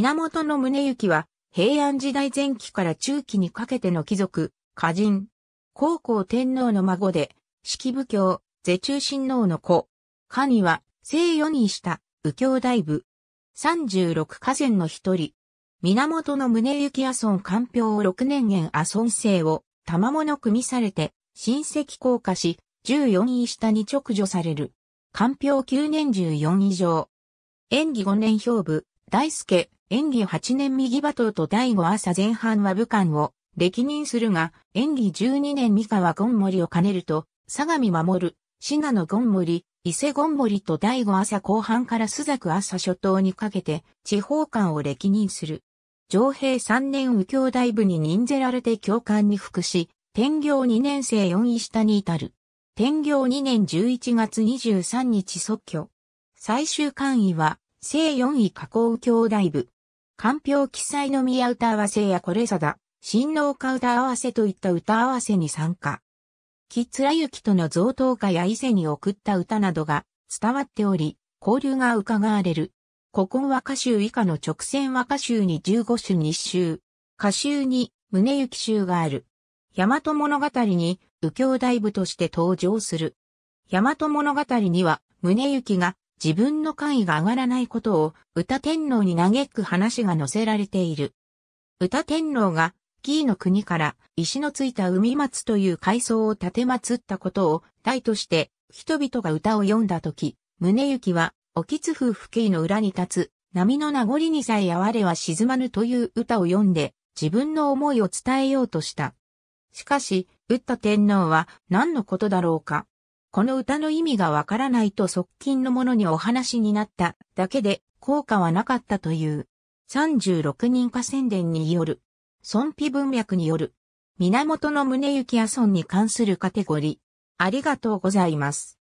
源宗行は、平安時代前期から中期にかけての貴族、歌人。高校天皇の孫で、式部教、是中親王の子。カには、聖四人下、右京大部。十六河川の一人。源宗行阿孫官票を六年元阿孫姓を、玉物組みされて、親戚降下し、十四位下に直除される。官票九年十四以上。演技五年評部、大輔、演技8年右馬頭と第5朝前半は武漢を歴任するが、演技12年三河ゴンモリを兼ねると、相模守、信濃ゴンモリ、伊勢ゴンモリと第5朝後半から須作朝初頭にかけて、地方官を歴任する。上平3年右京大部に任ぜられて教官に服し、天行2年生4位下に至る。天行2年11月23日即居。最終官位は、聖四位加工兄弟部。官票記載の宮歌合わせやこれさだ、新農家歌合わせといった歌合わせに参加。木良之との贈答歌や伊勢に送った歌などが伝わっており、交流が伺われる。古今和歌集以下の直線和歌集に15種日集。歌集に宗行集がある。大和物語に右京大部として登場する。大和物語には宗行が自分の官位が上がらないことを歌天皇に嘆く話が載せられている。歌天皇がキーの国から石のついた海松という階層を建てまったことを大として人々が歌を詠んだとき、宗行はつ津ふけいの裏に立つ波の名残にさえやわれは沈まぬという歌を読んで自分の思いを伝えようとした。しかし、打った天皇は何のことだろうかこの歌の意味がわからないと側近の者にお話になっただけで効果はなかったという。36人化宣伝による、損否文脈による、源の宗行阿孫に関するカテゴリー。ありがとうございます。